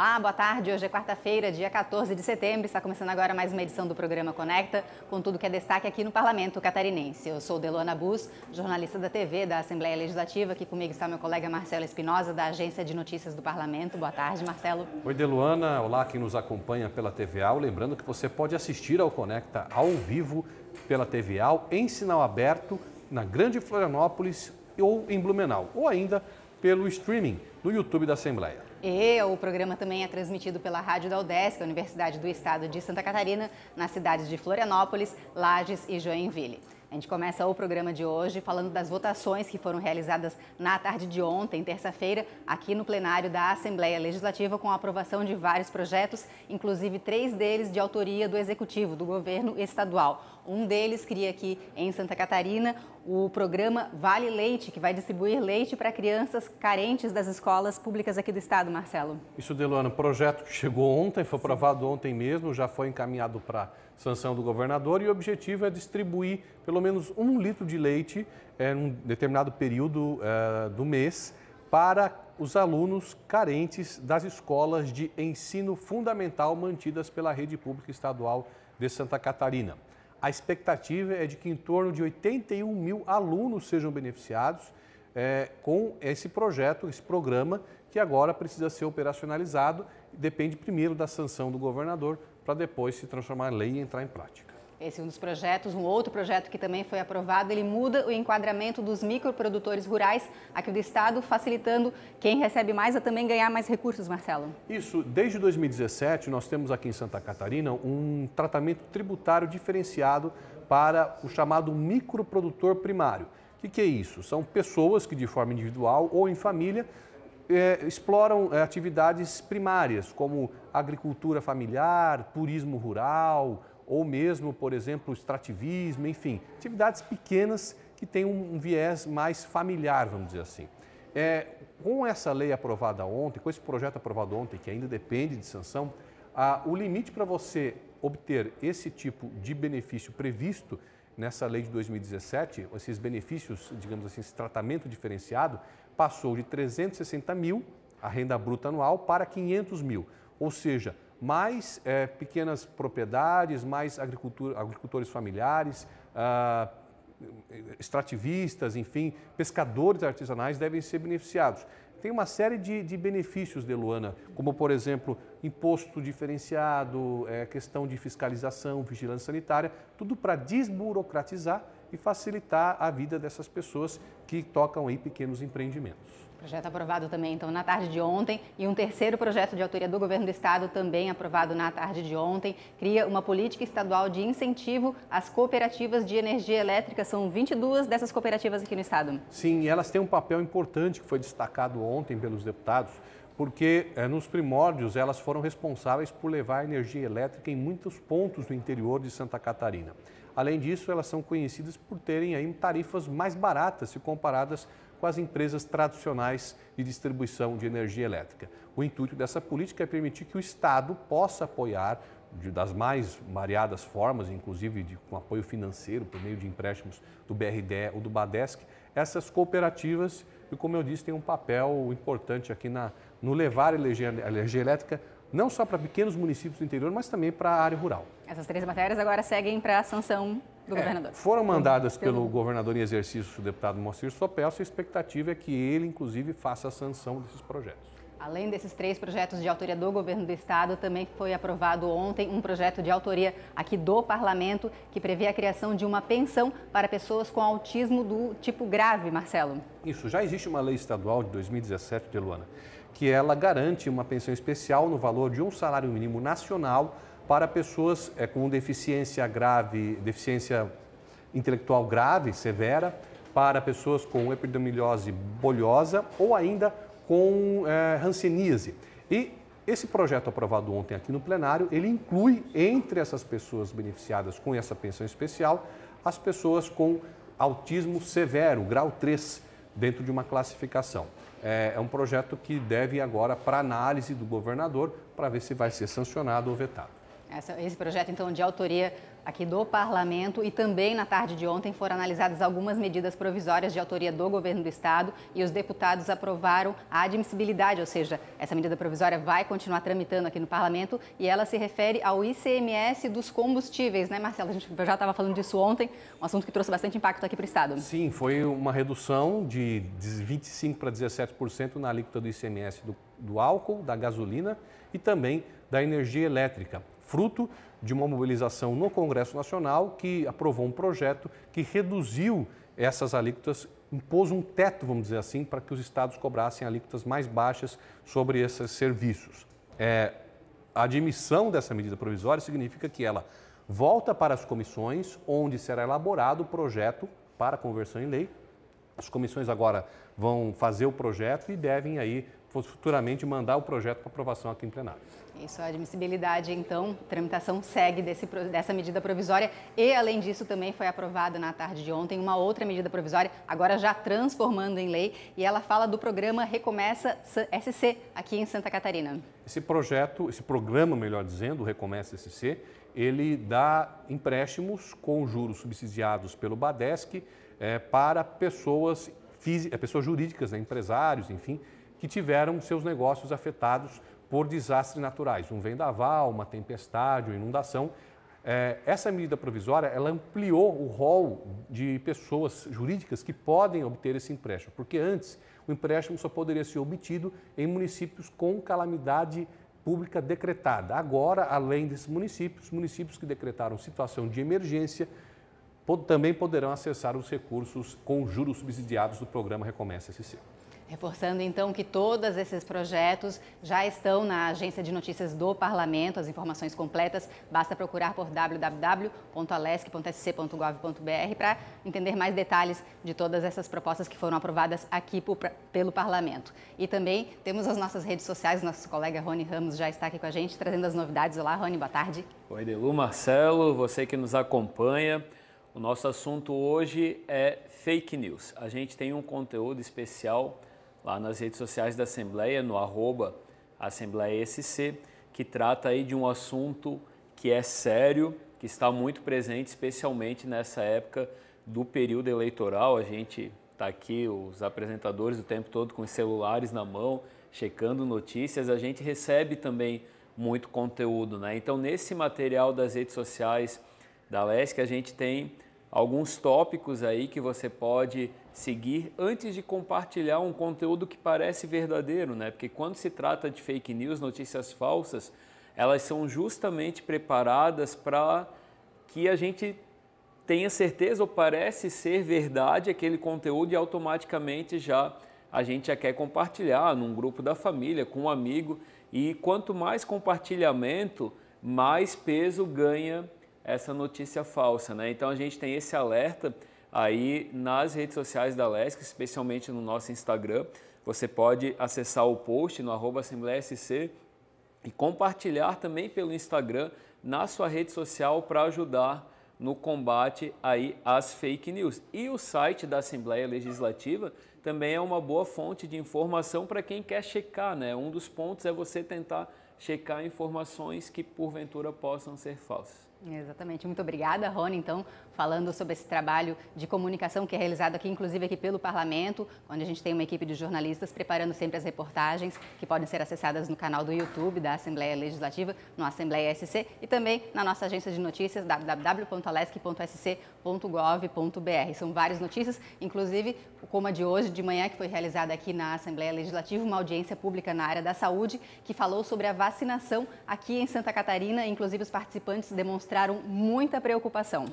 Olá, boa tarde. Hoje é quarta-feira, dia 14 de setembro. Está começando agora mais uma edição do programa Conecta, com tudo que é destaque aqui no Parlamento Catarinense. Eu sou Delona Bus, jornalista da TV da Assembleia Legislativa. Aqui comigo está meu colega Marcelo Espinosa, da Agência de Notícias do Parlamento. Boa tarde, Marcelo. Oi, Deluana. Olá, quem nos acompanha pela TVA. Lembrando que você pode assistir ao Conecta ao vivo pela TVA, em sinal aberto, na Grande Florianópolis ou em Blumenau, ou ainda pelo streaming no YouTube da Assembleia. E o programa também é transmitido pela Rádio da UDESC, a Universidade do Estado de Santa Catarina, nas cidades de Florianópolis, Lages e Joinville. A gente começa o programa de hoje falando das votações que foram realizadas na tarde de ontem, terça-feira, aqui no plenário da Assembleia Legislativa, com a aprovação de vários projetos, inclusive três deles de autoria do Executivo, do governo estadual. Um deles cria aqui em Santa Catarina o programa Vale Leite, que vai distribuir leite para crianças carentes das escolas públicas aqui do estado, Marcelo. Isso, Deluana, o projeto chegou ontem, foi aprovado ontem mesmo, já foi encaminhado para sanção do governador e o objetivo é distribuir pelo menos um litro de leite em é, um determinado período é, do mês para os alunos carentes das escolas de ensino fundamental mantidas pela rede pública estadual de Santa Catarina. A expectativa é de que em torno de 81 mil alunos sejam beneficiados é, com esse projeto, esse programa, que agora precisa ser operacionalizado. Depende primeiro da sanção do governador para depois se transformar em lei e entrar em prática. Esse é um dos projetos. Um outro projeto que também foi aprovado, ele muda o enquadramento dos microprodutores rurais aqui do Estado, facilitando quem recebe mais a também ganhar mais recursos, Marcelo. Isso, desde 2017 nós temos aqui em Santa Catarina um tratamento tributário diferenciado para o chamado microprodutor primário. O que, que é isso? São pessoas que de forma individual ou em família é, exploram é, atividades primárias, como agricultura familiar, turismo rural, ou mesmo, por exemplo, extrativismo, enfim, atividades pequenas que têm um, um viés mais familiar, vamos dizer assim. É, com essa lei aprovada ontem, com esse projeto aprovado ontem, que ainda depende de sanção, a, o limite para você obter esse tipo de benefício previsto nessa lei de 2017, esses benefícios, digamos assim, esse tratamento diferenciado, passou de 360 mil, a renda bruta anual, para 500 mil. Ou seja, mais é, pequenas propriedades, mais agricultores familiares, ah, extrativistas, enfim, pescadores artesanais devem ser beneficiados. Tem uma série de, de benefícios de Luana, como, por exemplo, imposto diferenciado, é, questão de fiscalização, vigilância sanitária, tudo para desburocratizar e facilitar a vida dessas pessoas que tocam aí pequenos empreendimentos. Projeto aprovado também, então, na tarde de ontem. E um terceiro projeto de autoria do Governo do Estado, também aprovado na tarde de ontem, cria uma política estadual de incentivo às cooperativas de energia elétrica. São 22 dessas cooperativas aqui no Estado. Sim, elas têm um papel importante que foi destacado ontem pelos deputados porque é, nos primórdios elas foram responsáveis por levar energia elétrica em muitos pontos do interior de Santa Catarina. Além disso, elas são conhecidas por terem aí tarifas mais baratas se comparadas com as empresas tradicionais de distribuição de energia elétrica. O intuito dessa política é permitir que o Estado possa apoiar de, das mais variadas formas, inclusive de, com apoio financeiro por meio de empréstimos do BRDE ou do Badesc, essas cooperativas e, como eu disse, tem um papel importante aqui na no levar energia, energia elétrica não só para pequenos municípios do interior, mas também para a área rural. Essas três matérias agora seguem para a sanção do é, governador. Foram mandadas pelo, pelo governador em exercício, o deputado Mocir Sopel. a expectativa é que ele, inclusive, faça a sanção desses projetos. Além desses três projetos de autoria do governo do estado, também foi aprovado ontem um projeto de autoria aqui do parlamento que prevê a criação de uma pensão para pessoas com autismo do tipo grave, Marcelo. Isso, já existe uma lei estadual de 2017, de Luana, que ela garante uma pensão especial no valor de um salário mínimo nacional para pessoas é, com deficiência grave, deficiência intelectual grave, severa, para pessoas com epidermiliose bolhosa ou ainda com é, hanseníase. E esse projeto aprovado ontem aqui no plenário, ele inclui entre essas pessoas beneficiadas com essa pensão especial as pessoas com autismo severo, grau 3, dentro de uma classificação é, é um projeto que deve agora para análise do governador para ver se vai ser sancionado ou vetado. Essa, esse projeto, então, de autoria aqui do Parlamento e também na tarde de ontem foram analisadas algumas medidas provisórias de autoria do governo do estado e os deputados aprovaram a admissibilidade, ou seja, essa medida provisória vai continuar tramitando aqui no Parlamento e ela se refere ao ICMS dos combustíveis, né, Marcelo? A gente já estava falando disso ontem, um assunto que trouxe bastante impacto aqui para o estado. Sim, foi uma redução de 25 para 17% na alíquota do ICMS do, do álcool, da gasolina e também da energia elétrica fruto de uma mobilização no Congresso Nacional que aprovou um projeto que reduziu essas alíquotas, impôs um teto, vamos dizer assim, para que os estados cobrassem alíquotas mais baixas sobre esses serviços. É, a admissão dessa medida provisória significa que ela volta para as comissões, onde será elaborado o projeto para conversão em lei. As comissões agora vão fazer o projeto e devem aí fosse futuramente mandar o projeto para aprovação aqui em plenário. Isso, a admissibilidade, então, tramitação segue desse, dessa medida provisória e, além disso, também foi aprovada na tarde de ontem uma outra medida provisória, agora já transformando em lei, e ela fala do programa Recomeça SC, aqui em Santa Catarina. Esse projeto, esse programa, melhor dizendo, Recomeça SC, ele dá empréstimos com juros subsidiados pelo Badesc é, para pessoas, eh, pessoas jurídicas, né, empresários, enfim, que tiveram seus negócios afetados por desastres naturais, um vendaval, uma tempestade, uma inundação. É, essa medida provisória ela ampliou o rol de pessoas jurídicas que podem obter esse empréstimo, porque antes o empréstimo só poderia ser obtido em municípios com calamidade pública decretada. Agora, além desses municípios, municípios que decretaram situação de emergência também poderão acessar os recursos com juros subsidiados do programa Recomeça SC. Reforçando então que todos esses projetos já estão na agência de notícias do Parlamento, as informações completas basta procurar por www.alesc.sc.gov.br para entender mais detalhes de todas essas propostas que foram aprovadas aqui por, pelo Parlamento. E também temos as nossas redes sociais, nosso colega Rony Ramos já está aqui com a gente trazendo as novidades. Olá, Rony, boa tarde. Oi, Delu, Marcelo, você que nos acompanha. O nosso assunto hoje é fake news. A gente tem um conteúdo especial lá nas redes sociais da Assembleia, no arroba Assembleia SC, que trata aí de um assunto que é sério, que está muito presente, especialmente nessa época do período eleitoral. A gente está aqui, os apresentadores, o tempo todo com os celulares na mão, checando notícias. A gente recebe também muito conteúdo, né? Então, nesse material das redes sociais da LESC, a gente tem alguns tópicos aí que você pode seguir antes de compartilhar um conteúdo que parece verdadeiro, né? Porque quando se trata de fake news, notícias falsas, elas são justamente preparadas para que a gente tenha certeza ou parece ser verdade aquele conteúdo e automaticamente já a gente já quer compartilhar num grupo da família, com um amigo. E quanto mais compartilhamento, mais peso ganha essa notícia falsa, né? Então a gente tem esse alerta aí nas redes sociais da LESC, especialmente no nosso Instagram. Você pode acessar o post no arroba Assembleia SC e compartilhar também pelo Instagram na sua rede social para ajudar no combate aí às fake news. E o site da Assembleia Legislativa também é uma boa fonte de informação para quem quer checar, né? Um dos pontos é você tentar checar informações que porventura possam ser falsas. Exatamente. Muito obrigada, Rony, então, falando sobre esse trabalho de comunicação que é realizado aqui, inclusive aqui pelo Parlamento, onde a gente tem uma equipe de jornalistas preparando sempre as reportagens que podem ser acessadas no canal do YouTube da Assembleia Legislativa, no Assembleia SC e também na nossa agência de notícias www.alesc.sc.gov.br. São várias notícias, inclusive como a de hoje de manhã que foi realizada aqui na Assembleia Legislativa, uma audiência pública na área da saúde que falou sobre a vacinação aqui em Santa Catarina, inclusive os participantes demonstraram muita preocupação.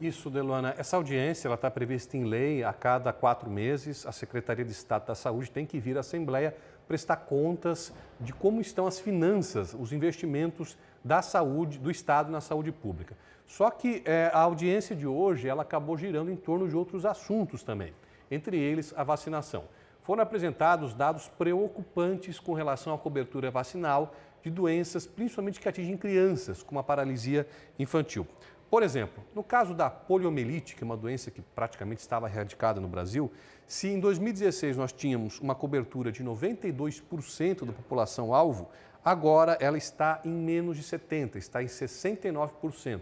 Isso, Deluana. Essa audiência está prevista em lei a cada quatro meses. A Secretaria de Estado da Saúde tem que vir à Assembleia prestar contas de como estão as finanças, os investimentos da saúde, do Estado na saúde pública. Só que é, a audiência de hoje ela acabou girando em torno de outros assuntos também, entre eles a vacinação. Foram apresentados dados preocupantes com relação à cobertura vacinal de doenças, principalmente que atingem crianças, como a paralisia infantil. Por exemplo, no caso da poliomielite, que é uma doença que praticamente estava erradicada no Brasil, se em 2016 nós tínhamos uma cobertura de 92% da população alvo, agora ela está em menos de 70%, está em 69%.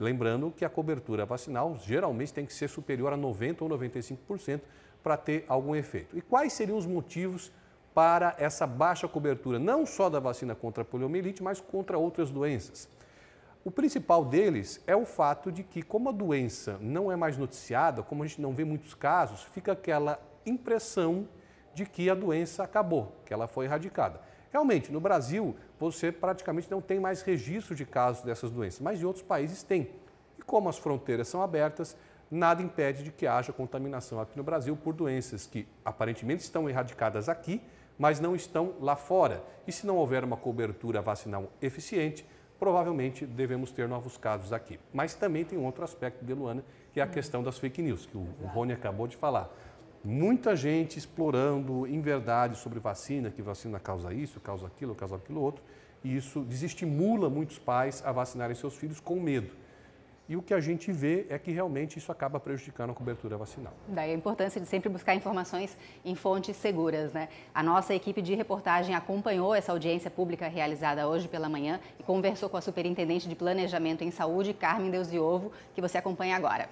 Lembrando que a cobertura vacinal geralmente tem que ser superior a 90% ou 95% para ter algum efeito. E quais seriam os motivos para essa baixa cobertura, não só da vacina contra a poliomielite, mas contra outras doenças? O principal deles é o fato de que, como a doença não é mais noticiada, como a gente não vê muitos casos, fica aquela impressão de que a doença acabou, que ela foi erradicada. Realmente, no Brasil, você praticamente não tem mais registro de casos dessas doenças, mas em outros países tem. E como as fronteiras são abertas, nada impede de que haja contaminação aqui no Brasil por doenças que aparentemente estão erradicadas aqui, mas não estão lá fora. E se não houver uma cobertura vacinal eficiente, provavelmente devemos ter novos casos aqui. Mas também tem um outro aspecto de Luana, que é a hum. questão das fake news, que o, o Rony acabou de falar. Muita gente explorando em verdade sobre vacina, que vacina causa isso, causa aquilo, causa aquilo outro, e isso desestimula muitos pais a vacinarem seus filhos com medo. E o que a gente vê é que realmente isso acaba prejudicando a cobertura vacinal. Daí a importância de sempre buscar informações em fontes seguras, né? A nossa equipe de reportagem acompanhou essa audiência pública realizada hoje pela manhã e conversou com a Superintendente de Planejamento em Saúde, Carmen Deus de Ovo, que você acompanha agora.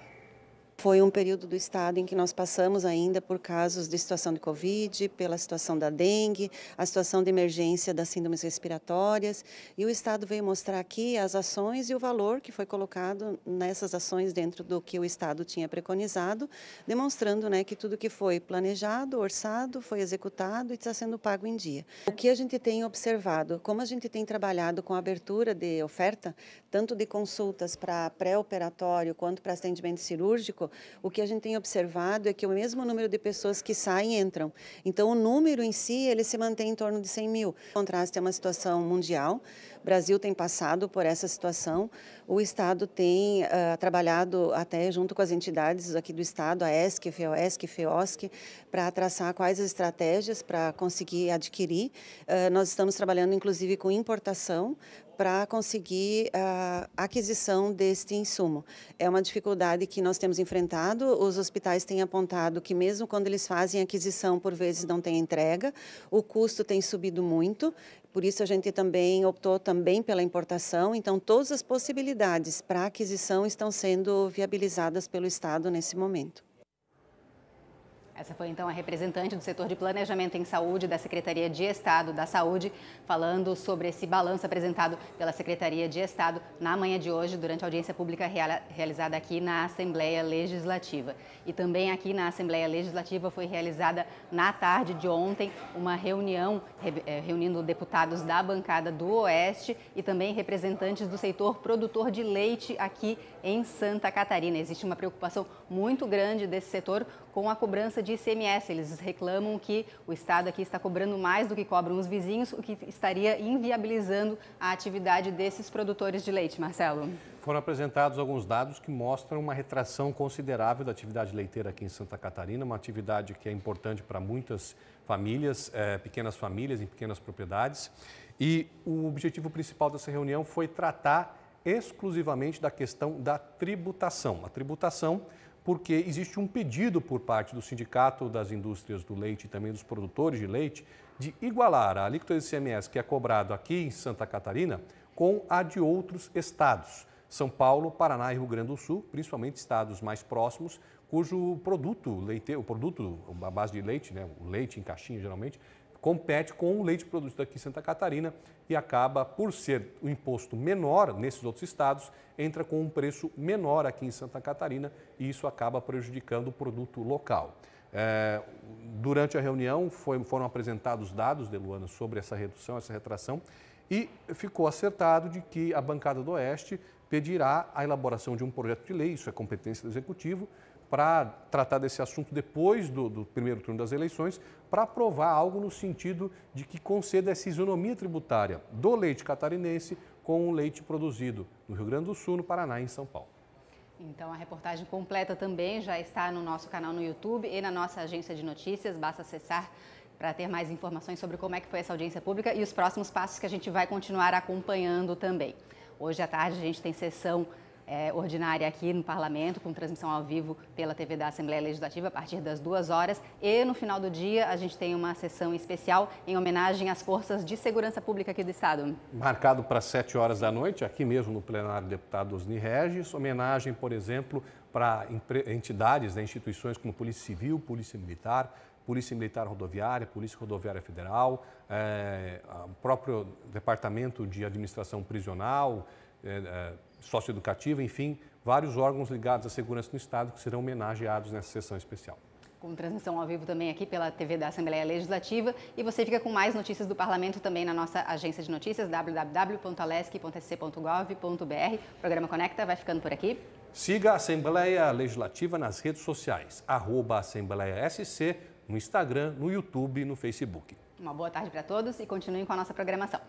Foi um período do estado em que nós passamos ainda por casos de situação de Covid, pela situação da dengue, a situação de emergência das síndromes respiratórias. E o estado veio mostrar aqui as ações e o valor que foi colocado nessas ações dentro do que o estado tinha preconizado, demonstrando né, que tudo que foi planejado, orçado, foi executado e está sendo pago em dia. O que a gente tem observado, como a gente tem trabalhado com a abertura de oferta, tanto de consultas para pré-operatório quanto para atendimento cirúrgico, o que a gente tem observado é que o mesmo número de pessoas que saem entram. Então, o número em si, ele se mantém em torno de 100 mil. O contraste é uma situação mundial, Brasil tem passado por essa situação. O Estado tem uh, trabalhado até junto com as entidades aqui do Estado, a ESC, FEOESC, FEOSC, para traçar quais as estratégias para conseguir adquirir. Uh, nós estamos trabalhando, inclusive, com importação para conseguir a ah, aquisição deste insumo. É uma dificuldade que nós temos enfrentado. Os hospitais têm apontado que, mesmo quando eles fazem aquisição, por vezes não tem entrega, o custo tem subido muito. Por isso a gente também optou também pela importação. Então todas as possibilidades para aquisição estão sendo viabilizadas pelo Estado nesse momento. Essa foi então a representante do setor de planejamento em saúde da Secretaria de Estado da Saúde, falando sobre esse balanço apresentado pela Secretaria de Estado na manhã de hoje, durante a audiência pública realizada aqui na Assembleia Legislativa. E também aqui na Assembleia Legislativa foi realizada na tarde de ontem uma reunião eh, reunindo deputados da bancada do Oeste e também representantes do setor produtor de leite aqui em Santa Catarina. Existe uma preocupação muito grande desse setor com a cobrança de ICMS. Eles reclamam que o Estado aqui está cobrando mais do que cobram os vizinhos, o que estaria inviabilizando a atividade desses produtores de leite, Marcelo. Foram apresentados alguns dados que mostram uma retração considerável da atividade leiteira aqui em Santa Catarina, uma atividade que é importante para muitas famílias, eh, pequenas famílias em pequenas propriedades. E o objetivo principal dessa reunião foi tratar exclusivamente da questão da tributação. A tributação porque existe um pedido por parte do Sindicato das Indústrias do Leite e também dos produtores de leite de igualar a alíquota de ICMS que é cobrado aqui em Santa Catarina com a de outros estados. São Paulo, Paraná e Rio Grande do Sul, principalmente estados mais próximos, cujo produto leite, o produto, a base de leite, né, o leite em caixinha geralmente, compete com o leite produzido aqui em Santa Catarina e acaba, por ser o um imposto menor nesses outros estados, entra com um preço menor aqui em Santa Catarina e isso acaba prejudicando o produto local. É, durante a reunião foi, foram apresentados dados, Deluana, sobre essa redução, essa retração, e ficou acertado de que a bancada do Oeste pedirá a elaboração de um projeto de lei, isso é competência do Executivo, para tratar desse assunto depois do, do primeiro turno das eleições, para aprovar algo no sentido de que conceda essa isonomia tributária do leite catarinense com o leite produzido no Rio Grande do Sul, no Paraná e em São Paulo. Então, a reportagem completa também já está no nosso canal no YouTube e na nossa agência de notícias. Basta acessar para ter mais informações sobre como é que foi essa audiência pública e os próximos passos que a gente vai continuar acompanhando também. Hoje à tarde a gente tem sessão é, ordinária aqui no Parlamento, com transmissão ao vivo pela TV da Assembleia Legislativa a partir das duas horas. E no final do dia a gente tem uma sessão especial em homenagem às forças de segurança pública aqui do Estado. Marcado para sete horas da noite, aqui mesmo no plenário deputado Osni Regis, homenagem, por exemplo, para entidades, né, instituições como Polícia Civil, Polícia Militar, Polícia Militar Rodoviária, Polícia Rodoviária Federal, é, eh, o próprio Departamento de Administração Prisional, é, é, socioeducativa, enfim, vários órgãos ligados à segurança no Estado que serão homenageados nessa sessão especial. Com transmissão ao vivo também aqui pela TV da Assembleia Legislativa. E você fica com mais notícias do Parlamento também na nossa agência de notícias, www.alesc.sc.gov.br. O programa Conecta vai ficando por aqui. Siga a Assembleia Legislativa nas redes sociais, arroba Assembleia SC, no Instagram, no YouTube e no Facebook. Uma boa tarde para todos e continuem com a nossa programação.